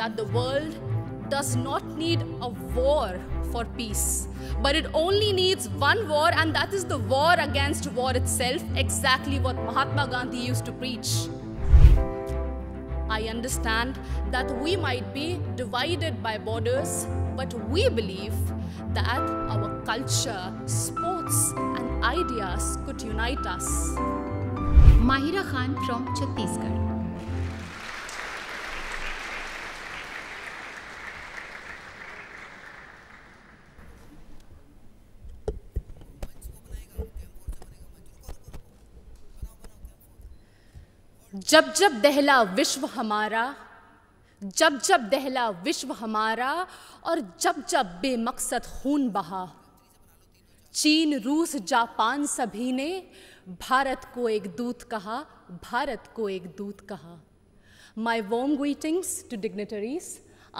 that the world does not need a war for peace, but it only needs one war, and that is the war against war itself, exactly what Mahatma Gandhi used to preach. I understand that we might be divided by borders, but we believe that our culture, sports, and ideas could unite us. Mahira Khan from Chhattisgarh. जब जब दहला विश्व हमारा जब जब दहला विश्व हमारा और जब जब बेमकसद खून बहा चीन रूस जापान सभी ने भारत को एक दूत कहा भारत को एक दूत कहा my warm greetings to dignitaries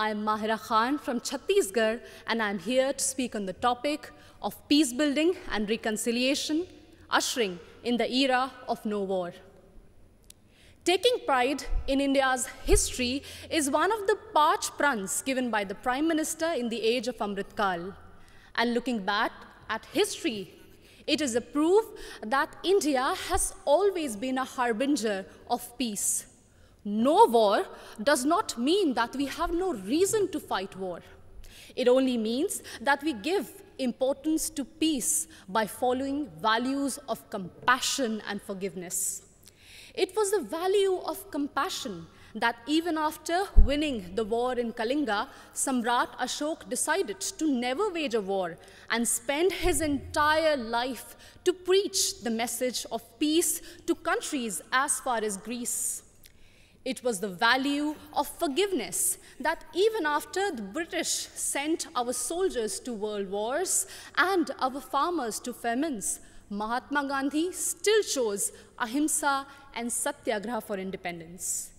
I am Mahira Khan from Chhattisgarh and I am here to speak on the topic of peace building and reconciliation ushering in the era of no war Taking pride in India's history is one of the parch prants given by the Prime Minister in the age of Amritkal. And looking back at history, it is a proof that India has always been a harbinger of peace. No war does not mean that we have no reason to fight war. It only means that we give importance to peace by following values of compassion and forgiveness. It was the value of compassion that even after winning the war in Kalinga, Samrat Ashok decided to never wage a war and spend his entire life to preach the message of peace to countries as far as Greece. It was the value of forgiveness that even after the British sent our soldiers to world wars and our farmers to famines, Mahatma Gandhi still chose ahimsa and satyagraha for independence.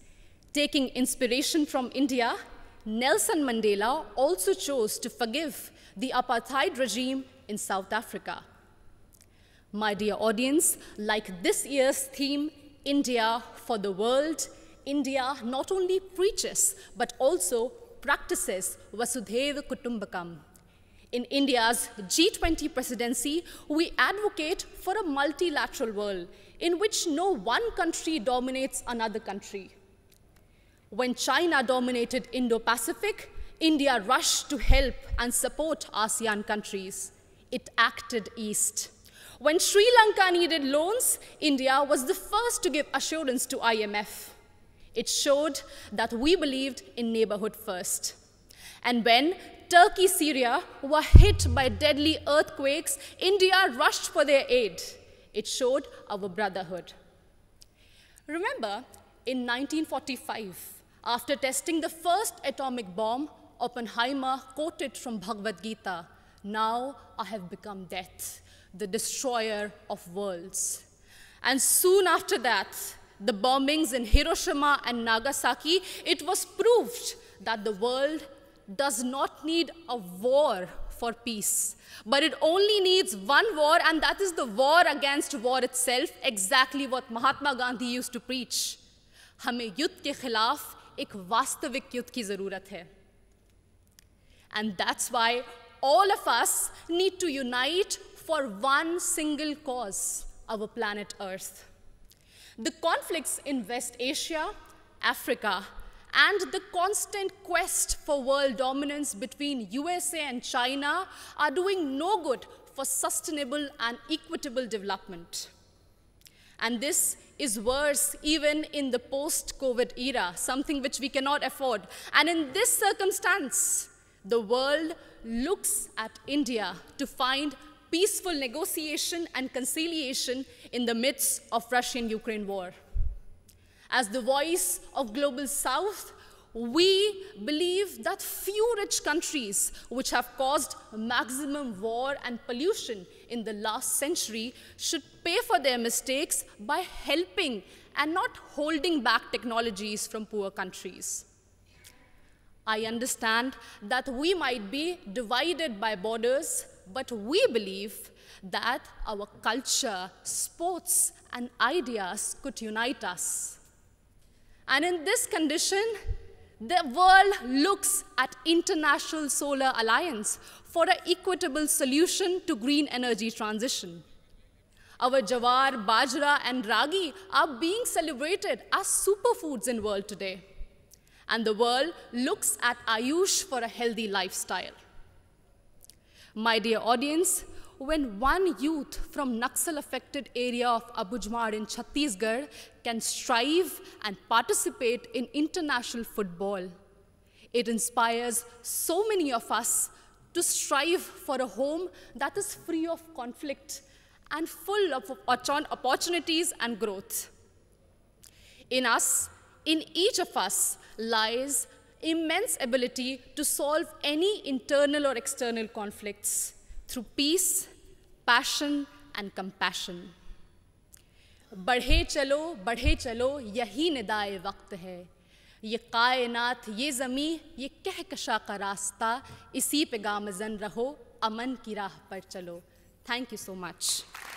Taking inspiration from India, Nelson Mandela also chose to forgive the apartheid regime in South Africa. My dear audience, like this year's theme, India for the World, India not only preaches but also practices Vasudev Kutumbakam. In India's G20 presidency, we advocate for a multilateral world in which no one country dominates another country. When China dominated Indo-Pacific, India rushed to help and support ASEAN countries. It acted east. When Sri Lanka needed loans, India was the first to give assurance to IMF. It showed that we believed in neighborhood first. And when Turkey, Syria were hit by deadly earthquakes, India rushed for their aid. It showed our brotherhood. Remember, in 1945, after testing the first atomic bomb, Oppenheimer quoted from Bhagavad Gita, Now I have become death, the destroyer of worlds. And soon after that, the bombings in Hiroshima and Nagasaki, it was proved that the world does not need a war for peace, but it only needs one war, and that is the war against war itself, exactly what Mahatma Gandhi used to preach. हमें युद्ध के खिलाफ एक वास्तविक युद्ध की ज़रूरत है And that's why all of us need to unite for one single cause, our planet Earth. The conflicts in West Asia, Africa, and the constant quest for world dominance between USA and China are doing no good for sustainable and equitable development. And this is worse even in the post-COVID era, something which we cannot afford. And in this circumstance, the world looks at India to find peaceful negotiation and conciliation in the midst of Russian-Ukraine war. As the voice of Global South, we believe that few rich countries which have caused maximum war and pollution in the last century should pay for their mistakes by helping and not holding back technologies from poor countries. I understand that we might be divided by borders, but we believe that our culture, sports, and ideas could unite us. And in this condition, the world looks at International Solar Alliance for an equitable solution to green energy transition. Our jawar, bajra, and ragi are being celebrated as superfoods in world today. And the world looks at Ayush for a healthy lifestyle. My dear audience, when one youth from Naxal-affected area of Abujmar in Chhattisgarh can strive and participate in international football. It inspires so many of us to strive for a home that is free of conflict and full of opportunities and growth. In us, in each of us, lies immense ability to solve any internal or external conflicts. through peace, passion, and compassion. बढ़े चलो बढ़े चलो यही निदाए वक्त है ये कायनात ये ज़मी ये कहकशा का रास्ता इसी पे गामजन रहो अमन की राह पर चलो थैंक यू सो मच